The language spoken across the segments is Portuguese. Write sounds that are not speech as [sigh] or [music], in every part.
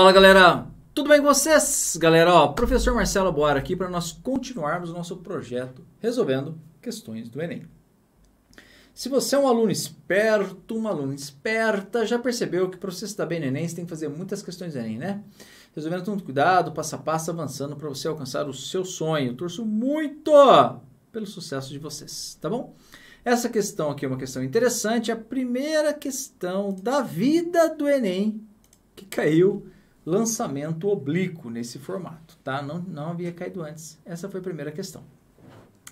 Fala galera, tudo bem com vocês? Galera, ó, professor Marcelo Boara aqui para nós continuarmos nosso projeto resolvendo questões do Enem. Se você é um aluno esperto, uma aluna esperta, já percebeu que para você se dar bem no Enem, você tem que fazer muitas questões do Enem, né? Resolvendo tudo cuidado, passo a passo, avançando para você alcançar o seu sonho. Eu torço muito pelo sucesso de vocês, tá bom? Essa questão aqui é uma questão interessante, a primeira questão da vida do Enem que caiu lançamento oblíquo nesse formato, tá? Não, não havia caído antes. Essa foi a primeira questão.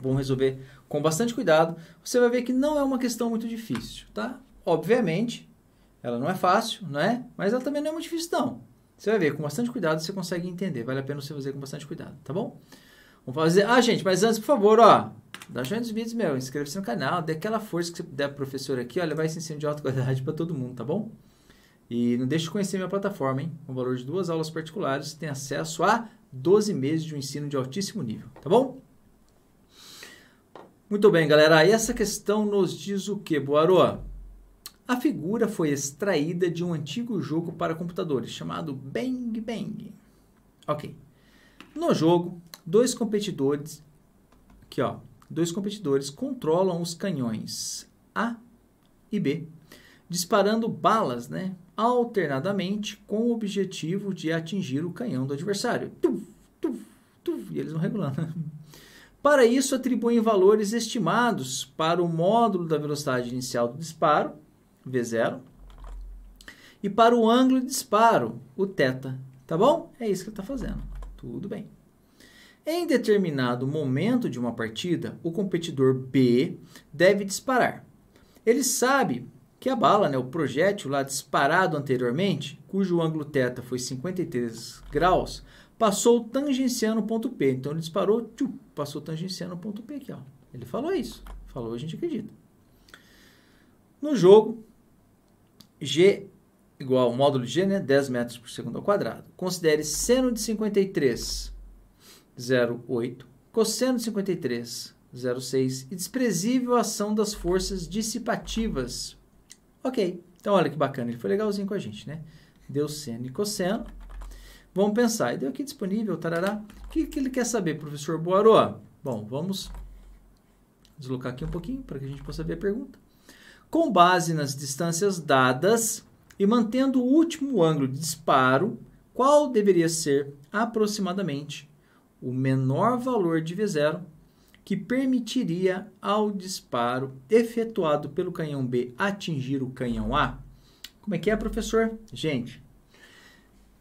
Vamos resolver com bastante cuidado. Você vai ver que não é uma questão muito difícil, tá? Obviamente, ela não é fácil, não é? Mas ela também não é muito difícil, não. Você vai ver, com bastante cuidado você consegue entender. Vale a pena você fazer com bastante cuidado, tá bom? Vamos fazer... Ah, gente, mas antes, por favor, ó, dá joinha nos vídeos, meu, inscreva-se no canal, dê aquela força que você der pro professor aqui, olha, vai esse ensino de alta qualidade para todo mundo, tá bom? E não deixe de conhecer minha plataforma, hein? Com o valor de duas aulas particulares, tem acesso a 12 meses de um ensino de altíssimo nível, tá bom? Muito bem, galera. E essa questão nos diz o que, Boarô? A figura foi extraída de um antigo jogo para computadores chamado Bang Bang. Ok. No jogo, dois competidores, aqui ó, dois competidores controlam os canhões A e B disparando balas, né, alternadamente com o objetivo de atingir o canhão do adversário. Tuf, tuf, tuf, e eles vão regulando. Né? [laughs] Para isso, atribuem valores estimados para o módulo da velocidade inicial do disparo, V0, e para o ângulo de disparo, o θ, tá bom? É isso que ele está fazendo, tudo bem. Em determinado momento de uma partida, o competidor B deve disparar. Ele sabe que a bala, né, o projétil lá disparado anteriormente, cujo ângulo θ foi 53 graus, passou tangenciando o ponto P. Então ele disparou, tchum, passou tangenciando o ponto P aqui. Ó. Ele falou isso. Falou, a gente acredita. No jogo, G igual ao módulo de G, né, 10 metros por segundo ao quadrado. Considere seno de 53, 0,8, cosseno de 53, 0,6 e desprezível a ação das forças dissipativas Ok, então olha que bacana, ele foi legalzinho com a gente, né? Deu seno e cosseno. Vamos pensar, e deu aqui disponível, tarará. O que, que ele quer saber, professor Boaró? Bom, vamos deslocar aqui um pouquinho para que a gente possa ver a pergunta. Com base nas distâncias dadas e mantendo o último ângulo de disparo, qual deveria ser aproximadamente o menor valor de V0 que permitiria ao disparo efetuado pelo canhão B atingir o canhão A? Como é que é, professor? Gente,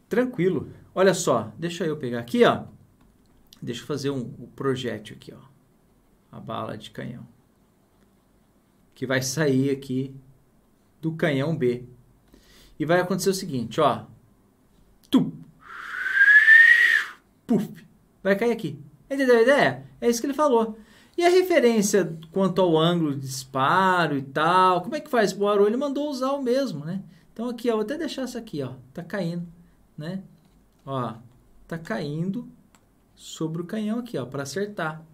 tranquilo. Olha só, deixa eu pegar aqui, ó. Deixa eu fazer um, um projétil aqui, ó. A bala de canhão. Que vai sair aqui do canhão B. E vai acontecer o seguinte, ó. Tu. Puf. Vai cair aqui. Entendeu a ideia? É isso que ele falou. E a referência quanto ao ângulo de disparo e tal, como é que faz? O Arô, ele mandou usar o mesmo, né? Então aqui, ó, vou até deixar isso aqui, ó, tá caindo, né? Ó, tá caindo sobre o canhão aqui, ó, para acertar.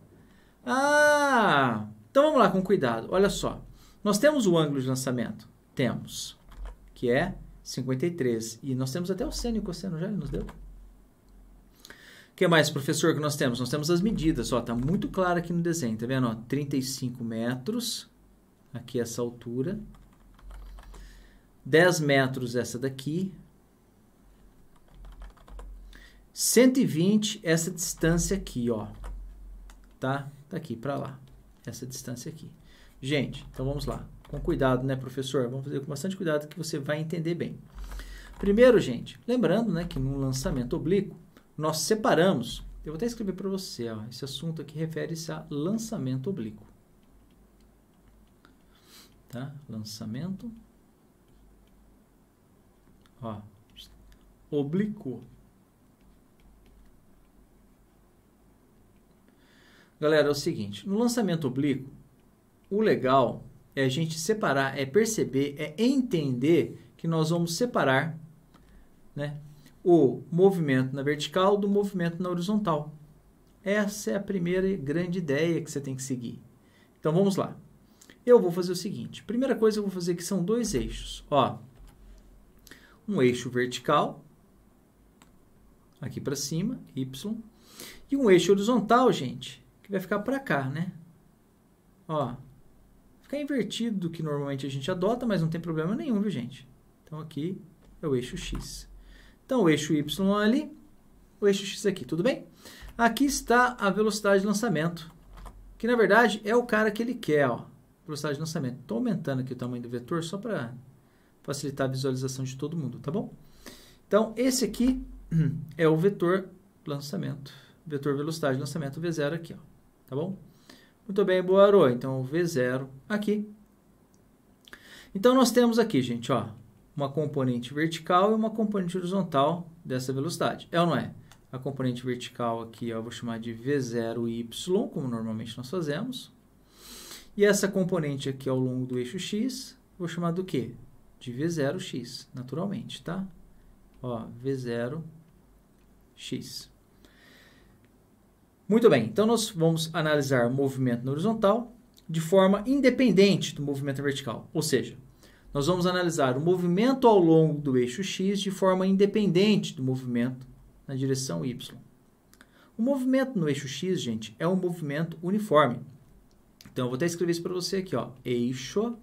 Ah! Então vamos lá com cuidado. Olha só. Nós temos o ângulo de lançamento. Temos. Que é 53. E nós temos até o seno e o cosseno já ele nos deu que mais, professor, que nós temos? Nós temos as medidas, ó, tá muito claro aqui no desenho, tá vendo? Ó, 35 metros, aqui essa altura, 10 metros essa daqui, 120 essa distância aqui, ó, tá? Daqui tá para lá, essa distância aqui. Gente, então vamos lá, com cuidado, né, professor? Vamos fazer com bastante cuidado que você vai entender bem. Primeiro, gente, lembrando, né, que num lançamento oblíquo, nós separamos. Eu vou até escrever para você, ó, esse assunto aqui refere-se a lançamento oblíquo. Tá? Lançamento. Ó, oblíquo. Galera, é o seguinte, no lançamento oblíquo, o legal é a gente separar, é perceber, é entender que nós vamos separar, né, o movimento na vertical do movimento na horizontal. Essa é a primeira grande ideia que você tem que seguir. Então vamos lá. Eu vou fazer o seguinte. Primeira coisa eu vou fazer que são dois eixos. Ó, um eixo vertical aqui para cima, y, e um eixo horizontal, gente, que vai ficar para cá, né? Ó, ficar invertido do que normalmente a gente adota, mas não tem problema nenhum, viu, gente? Então aqui é o eixo x. Então, o eixo Y ali, o eixo X aqui, tudo bem? Aqui está a velocidade de lançamento, que na verdade é o cara que ele quer, ó, velocidade de lançamento. Estou aumentando aqui o tamanho do vetor só para facilitar a visualização de todo mundo, tá bom? Então, esse aqui [clears throat] é o vetor lançamento, vetor velocidade de lançamento V0 aqui, ó, tá bom? Muito bem, boa Boarô. Então, o V0 aqui. Então, nós temos aqui, gente, ó, uma componente vertical e uma componente horizontal dessa velocidade. É ou não é? A componente vertical aqui eu vou chamar de V0y, como normalmente nós fazemos. E essa componente aqui ao longo do eixo x, vou chamar do quê? De V0x, naturalmente, tá? Ó, V0x. Muito bem, então nós vamos analisar movimento na horizontal de forma independente do movimento vertical, ou seja, nós vamos analisar o movimento ao longo do eixo X de forma independente do movimento na direção Y. O movimento no eixo X, gente, é um movimento uniforme. Então, eu vou até escrever isso para você aqui, ó. Eixo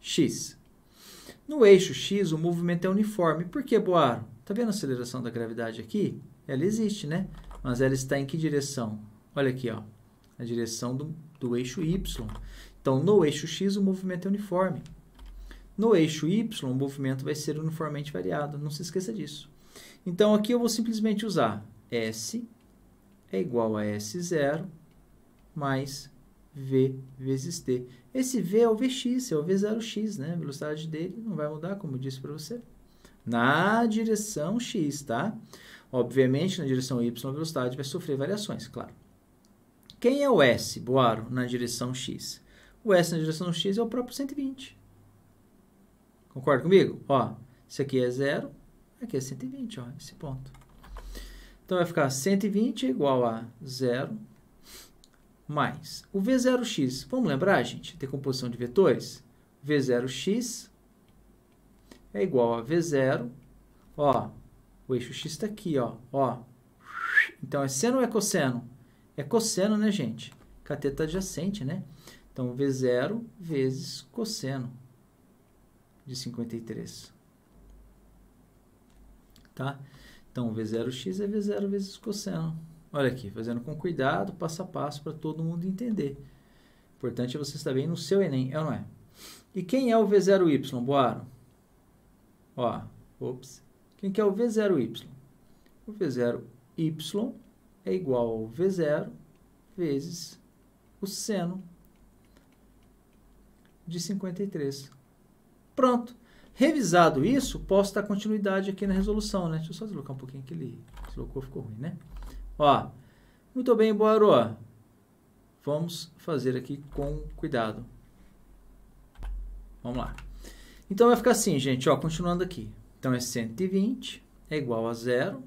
X. No eixo X, o movimento é uniforme. Por que, Boaro? Está vendo a aceleração da gravidade aqui? Ela existe, né? Mas ela está em que direção? Olha aqui, ó. A direção do, do eixo Y. Então, no eixo X, o movimento é uniforme. No eixo Y, o movimento vai ser uniformemente variado. Não se esqueça disso. Então, aqui eu vou simplesmente usar S é igual a S0 mais V vezes T. Esse V é o Vx, é o V0x, né? A velocidade dele não vai mudar, como eu disse para você. Na direção x, tá? Obviamente, na direção y, a velocidade vai sofrer variações, claro. Quem é o S, Boaro, na direção X? O S na direção X é o próprio 120. Concorda comigo? Ó, isso aqui é zero, aqui é 120, ó, esse ponto. Então, vai ficar 120 igual a zero mais o V0x. Vamos lembrar, gente, de composição de vetores? V0x é igual a V0, ó, o eixo x está aqui, ó, ó. Então, é seno ou é cosseno? É cosseno, né, gente? Cateto adjacente, né? Então, V0 vezes cosseno de 53. Tá? Então, V0x é V0 vezes cosseno. Olha aqui, fazendo com cuidado, passo a passo, para todo mundo entender. Importante é você estar bem no seu Enem, é ou não é? E quem é o V0Y, Boaro? Ó, ops. Quem que é o V0Y? O V0Y é igual a V0 vezes o seno de 53. Pronto. Revisado isso, posso dar continuidade aqui na resolução, né? Deixa eu só deslocar um pouquinho que ele deslocou, ficou ruim, né? Ó, muito bem, Boaró. Vamos fazer aqui com cuidado. Vamos lá. Então vai ficar assim, gente, ó, continuando aqui. Então é 120 é igual a zero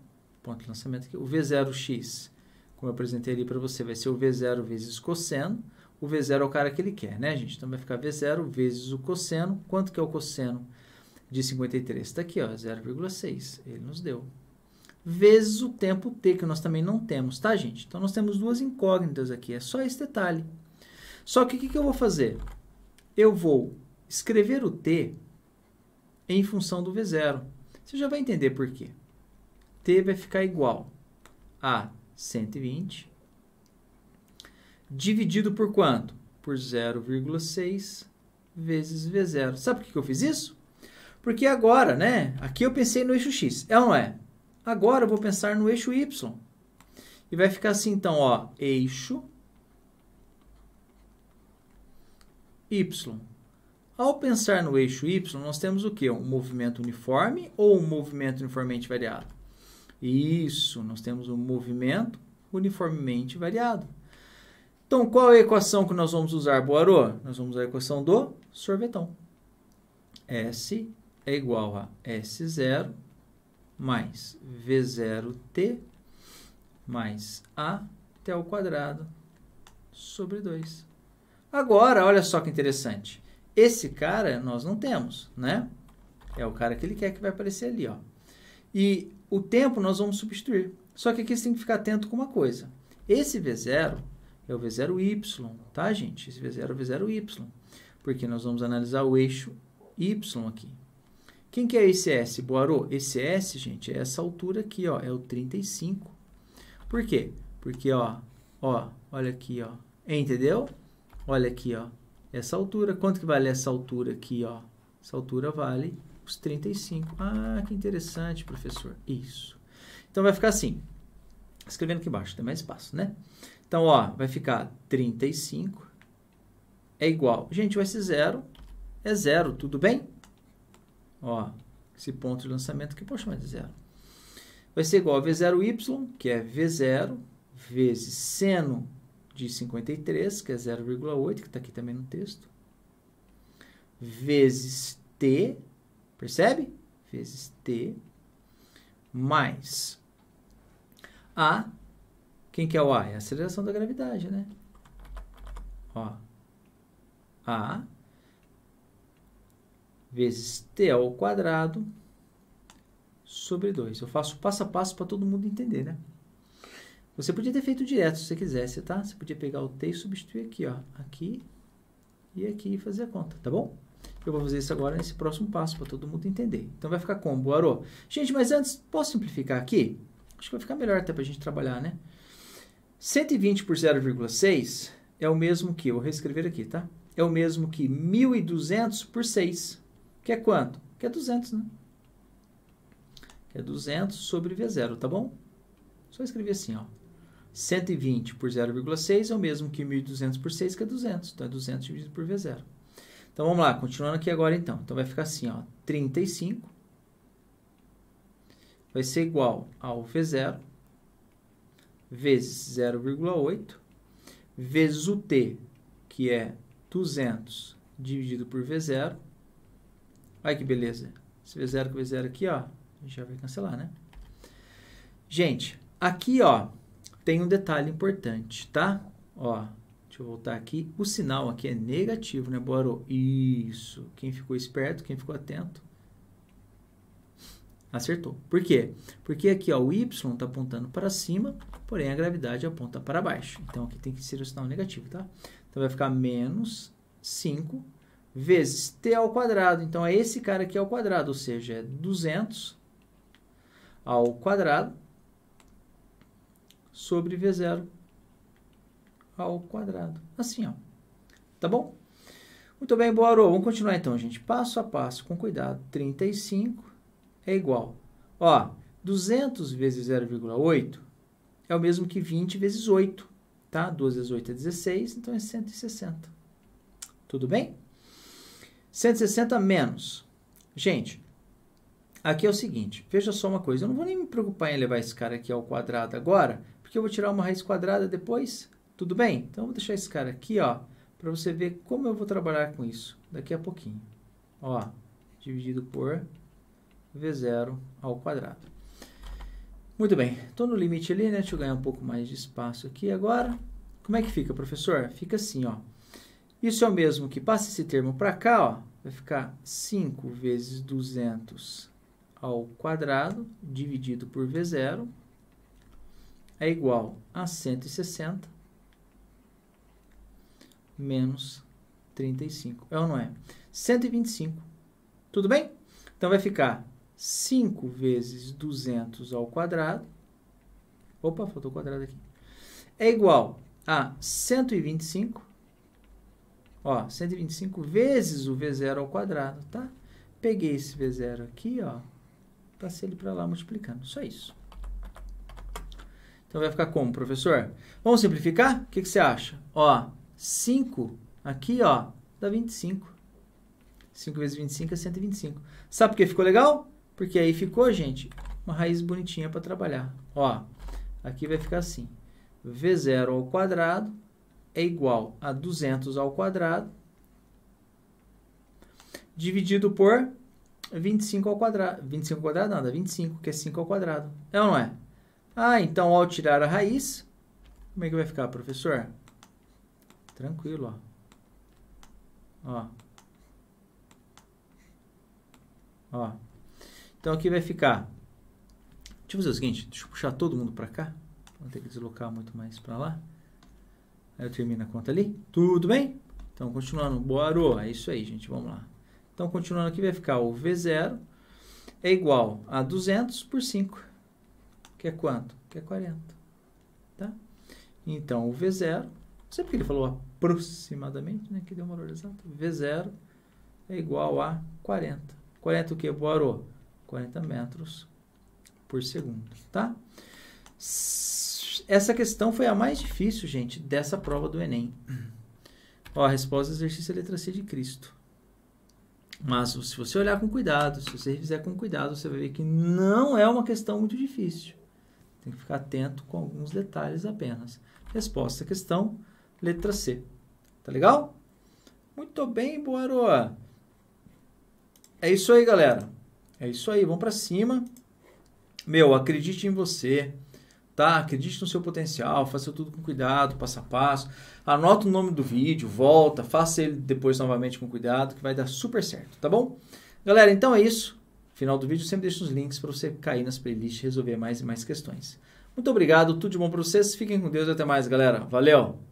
ponto de lançamento aqui, o V0x, como eu apresentei ali para você, vai ser o V0 vezes cosseno, o V0 é o cara que ele quer, né, gente? Então vai ficar V0 vezes o cosseno, quanto que é o cosseno de 53? Está aqui, ó, 0,6, ele nos deu. Vezes o tempo t, que nós também não temos, tá, gente? Então nós temos duas incógnitas aqui, é só esse detalhe. Só que o que, que eu vou fazer? Eu vou escrever o t em função do V0. Você já vai entender por quê. T vai ficar igual a 120 dividido por quanto? Por 0,6 vezes V0. Sabe por que eu fiz isso? Porque agora, né? Aqui eu pensei no eixo X, é ou não é? Agora eu vou pensar no eixo Y. E vai ficar assim, então, ó, eixo Y. Ao pensar no eixo Y, nós temos o quê? Um movimento uniforme ou um movimento uniformemente variado? Isso, nós temos um movimento uniformemente variado. Então, qual é a equação que nós vamos usar, Boarô? Nós vamos usar a equação do sorvetão. S é igual a S0 mais V0T mais A até o quadrado sobre 2. Agora, olha só que interessante. Esse cara nós não temos, né? É o cara que ele quer que vai aparecer ali, ó. E o tempo nós vamos substituir. Só que aqui você tem que ficar atento com uma coisa. Esse V0 é o V0Y, tá, gente? Esse V0 é o V0Y. Porque nós vamos analisar o eixo Y aqui. Quem que é esse S, Boarô? Esse S, gente, é essa altura aqui, ó, é o 35. Por quê? Porque, ó, ó, olha aqui, ó, entendeu? Olha aqui, ó, essa altura. Quanto que vale essa altura aqui, ó? Essa altura vale os 35. Ah, que interessante, professor. Isso. Então vai ficar assim. Escrevendo aqui embaixo, tem mais espaço, né? Então, ó, vai ficar 35 é igual. Gente, o S0 é zero, tudo bem? Ó, esse ponto de lançamento aqui, poxa, mas de é zero. Vai ser igual a V0Y, que é V0, vezes seno de 53, que é 0,8, que está aqui também no texto, vezes T, Percebe? Vezes T mais A. Quem que é o A? É a aceleração da gravidade, né? Ó. A vezes T ao quadrado sobre 2. Eu faço passo a passo para todo mundo entender, né? Você podia ter feito direto se você quisesse, tá? Você podia pegar o T e substituir aqui, ó. Aqui e aqui e fazer a conta, tá bom? eu vou fazer isso agora nesse próximo passo para todo mundo entender. Então vai ficar como, Guarô? Gente, mas antes, posso simplificar aqui? Acho que vai ficar melhor até para a gente trabalhar, né? 120 por 0,6 é o mesmo que, vou reescrever aqui, tá? É o mesmo que 1.200 por 6, que é quanto? Que é 200, né? Que é 200 sobre V0, tá bom? Só escrevi assim, ó. 120 por 0,6 é o mesmo que 1.200 por 6, que é 200. Então, é 200 dividido por V0. Então vamos lá, continuando aqui agora então. Então vai ficar assim, ó, 35 vai ser igual ao V0 vezes 0,8 vezes o T, que é 200 dividido por V0. Olha que beleza. Esse V0 com V0 aqui, ó, já vai cancelar, né? Gente, aqui, ó, tem um detalhe importante, tá? Ó, Deixa eu voltar aqui. O sinal aqui é negativo, né, Boarô? Isso. Quem ficou esperto, quem ficou atento, acertou. Por quê? Porque aqui ó, o y está apontando para cima, porém a gravidade aponta para baixo. Então aqui tem que ser o sinal negativo, tá? Então vai ficar menos 5 vezes t ao quadrado. Então é esse cara aqui ao quadrado, ou seja, é 200 ao quadrado sobre v0 ao quadrado. Assim, ó. Tá bom? Muito bem, Boaro. Vamos continuar então, gente. Passo a passo, com cuidado. 35 é igual. Ó, 200 vezes 0,8 é o mesmo que 20 vezes 8, tá? 2 vezes 8 é 16, então é 160. Tudo bem? 160 menos. Gente, aqui é o seguinte, veja só uma coisa. Eu não vou nem me preocupar em levar esse cara aqui ao quadrado agora, porque eu vou tirar uma raiz quadrada depois. Tudo bem? Então, eu vou deixar esse cara aqui, ó, para você ver como eu vou trabalhar com isso daqui a pouquinho. Ó, dividido por V0 ao quadrado. Muito bem, estou no limite ali, né? Deixa eu ganhar um pouco mais de espaço aqui agora. Como é que fica, professor? Fica assim, ó. Isso é o mesmo que passa esse termo para cá, ó. Vai ficar 5 vezes 200 ao quadrado, dividido por V0, é igual a 160 menos 35. É ou não é? 125. Tudo bem? Então vai ficar 5 vezes 200 ao quadrado. Opa, faltou o quadrado aqui. É igual a 125. Ó, 125 vezes o V0 ao quadrado, tá? Peguei esse V0 aqui, ó. Passei ele para lá multiplicando. Só isso. Então vai ficar como, professor? Vamos simplificar? O que, que você acha? Ó, 5 aqui, ó, dá 25. 5 vezes 25 é 125. Sabe por que ficou legal? Porque aí ficou, gente, uma raiz bonitinha para trabalhar. Ó, aqui vai ficar assim. V0 ao quadrado é igual a 200 ao quadrado dividido por 25 ao quadrado. 25 ao quadrado nada, 25, que é 5 ao quadrado. É ou não é? Ah, então ao tirar a raiz, como é que vai ficar, professor? Tranquilo, ó. Ó. Ó. Então aqui vai ficar. Deixa eu fazer o seguinte, deixa eu puxar todo mundo para cá. Vou ter que deslocar muito mais para lá. Aí eu termino a conta ali. Tudo bem? Então continuando, boaro é isso aí, gente, vamos lá. Então continuando aqui vai ficar o V0 é igual a 200 por 5, que é quanto? Que é 40, tá? Então o V0 não sei porque ele falou aproximadamente, né? Que deu um valor exato. V0 é igual a 40. 40 o que, Boarô? 40 metros por segundo, tá? Essa questão foi a mais difícil, gente, dessa prova do Enem. Ó, a resposta do é exercício é c de Cristo. Mas se você olhar com cuidado, se você fizer com cuidado, você vai ver que não é uma questão muito difícil. Tem que ficar atento com alguns detalhes apenas. Resposta à questão letra C. Tá legal? Muito bem, Boaroa. É isso aí, galera. É isso aí, vamos para cima. Meu, acredite em você, tá? Acredite no seu potencial, faça tudo com cuidado, passo a passo. Anota o nome do vídeo, volta, faça ele depois novamente com cuidado, que vai dar super certo, tá bom? Galera, então é isso. Final do vídeo sempre deixo os links para você cair nas playlists e resolver mais e mais questões. Muito obrigado, tudo de bom para vocês. Fiquem com Deus e até mais, galera. Valeu!